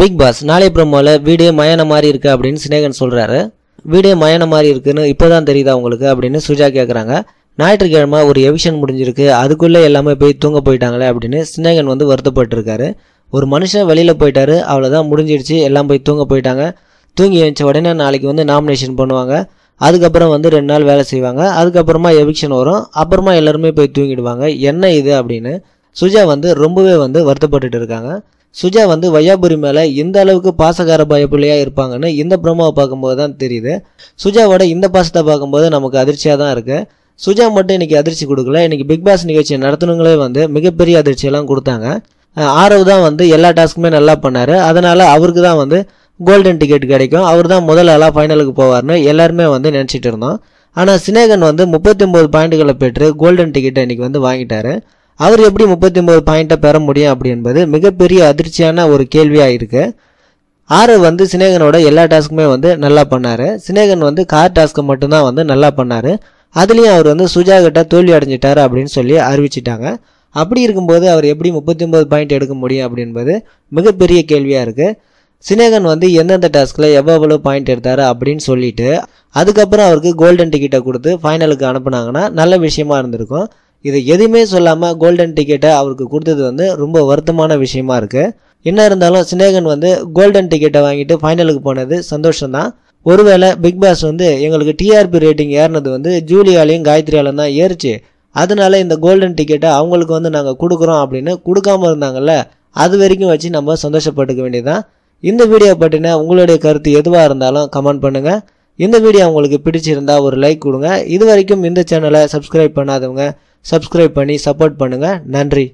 big pass நாளை பிரம்மாவில் வீடே மயான மாதிரி இருக்குது அப்படின்னு சினேகன் சொல்கிறாரு வீடே மயான மாதிரி இருக்குன்னு இப்போ தான் தெரியுதா உங்களுக்கு அப்படின்னு சுஜா கேட்குறாங்க ஞாயிற்றுக்கிழமை ஒரு எவிஷன் முடிஞ்சிருக்கு அதுக்குள்ளே எல்லாமே போய் தூங்க போயிட்டாங்களே அப்படின்னு சினேகன் வந்து வருத்தப்பட்டிருக்காரு ஒரு மனுஷன் வெளியில் போயிட்டாரு அவ்வளோதான் முடிஞ்சிடுச்சு எல்லாம் போய் தூங்க போயிட்டாங்க தூங்கி வச்ச உடனே நாளைக்கு வந்து நாமினேஷன் பண்ணுவாங்க அதுக்கப்புறம் வந்து ரெண்டு நாள் வேலை செய்வாங்க அதுக்கப்புறமா எவிக்ஷன் வரும் அப்புறமா எல்லாருமே போய் தூங்கிடுவாங்க என்ன இது அப்படின்னு சுஜா வந்து ரொம்பவே வந்து வருத்தப்பட்டு இருக்காங்க சுஜா வந்து வையாபுரி மேலே இந்த அளவுக்கு பாசகார பயப்பிள்ளையாக இருப்பாங்கன்னு இந்த ப்ரோமோவை பார்க்கும்போது தான் தெரியுது சுஜாவோட இந்த பாசத்தை பார்க்கும்போது நமக்கு அதிர்ச்சியாக தான் இருக்குது சுஜா மட்டும் இன்றைக்கி அதிர்ச்சி கொடுக்கல இன்றைக்கி பிக் பாஸ் நிகழ்ச்சியை நடத்தினங்களே வந்து மிகப்பெரிய அதிர்ச்சியெல்லாம் கொடுத்தாங்க ஆரவ் தான் வந்து எல்லா டாஸ்க்குமே நல்லா பண்ணார் அதனால் அவருக்கு தான் வந்து கோல்டன் டிக்கெட் கிடைக்கும் அவர் தான் முதல் ஆளாக ஃபைனலுக்கு போவார்னு எல்லாருமே வந்து நினச்சிட்டு இருந்தோம் ஆனால் சினேகன் வந்து முப்பத்தி ஒம்பது பாயிண்ட்களை பெற்று கோல்டன் டிக்கெட்டை இன்றைக்கி வந்து வாங்கிட்டார் அவர் எப்படி முப்பத்தி ஒம்பது பாயிண்ட்டை பெற முடியும் அப்படி என்பது மிகப்பெரிய அதிர்ச்சியான ஒரு கேள்வியாக இருக்குது ஆறு வந்து சினேகனோட எல்லா டாஸ்க்குமே வந்து நல்லா பண்ணார் சினேகன் வந்து கார் டாஸ்க்கு மட்டும்தான் வந்து நல்லா பண்ணார் அதுலேயும் அவர் வந்து சுஜா கிட்ட தோல்வி அடைஞ்சிட்டார் அப்படின்னு சொல்லி அறிவிச்சிட்டாங்க அப்படி இருக்கும்போது அவர் எப்படி முப்பத்தி ஒம்பது பாயிண்ட் எடுக்க முடியும் என்பது மிகப்பெரிய கேள்வியாக இருக்குது சினேகன் வந்து எந்தெந்த டாஸ்கில் எவ்வளோ பாயிண்ட் எடுத்தார் அப்படின்னு சொல்லிட்டு அதுக்கப்புறம் அவருக்கு கோல்டன் டிக்கெட்டை கொடுத்து ஃபைனலுக்கு அனுப்புனாங்கன்னா நல்ல விஷயமா இருந்திருக்கும் இது எதுவுமே சொல்லாமல் கோல்டன் டிக்கெட்டை அவருக்கு கொடுத்தது வந்து ரொம்ப வருத்தமான விஷயமா இருக்குது என்ன இருந்தாலும் சினேகன் வந்து கோல்டன் டிக்கெட்டை வாங்கிட்டு ஃபைனலுக்கு போனது சந்தோஷம்தான் ஒருவேளை பிக் பாஸ் வந்து எங்களுக்கு டிஆர்பி ரேட்டிங் ஏறினது வந்து ஜூலியாலையும் காயத்ரியாலும் தான் ஏறிச்சு அதனால இந்த கோல்டன் டிக்கெட்டை அவங்களுக்கு வந்து நாங்கள் கொடுக்குறோம் அப்படின்னு கொடுக்காம இருந்தாங்கல்ல அது வரைக்கும் வச்சு நம்ம சந்தோஷப்பட்டுக்க வேண்டியதுதான் இந்த வீடியோ பற்றின உங்களுடைய கருத்து எதுவாக இருந்தாலும் கமெண்ட் பண்ணுங்கள் இந்த வீடியோ உங்களுக்கு பிடிச்சிருந்தா ஒரு லைக் கொடுங்க இது வரைக்கும் இந்த சேனலை சப்ஸ்கிரைப் பண்ணாதவங்க சப்ஸ்கிரைப் பண்ணி சப்போர்ட் பண்ணுங்கள் நன்றி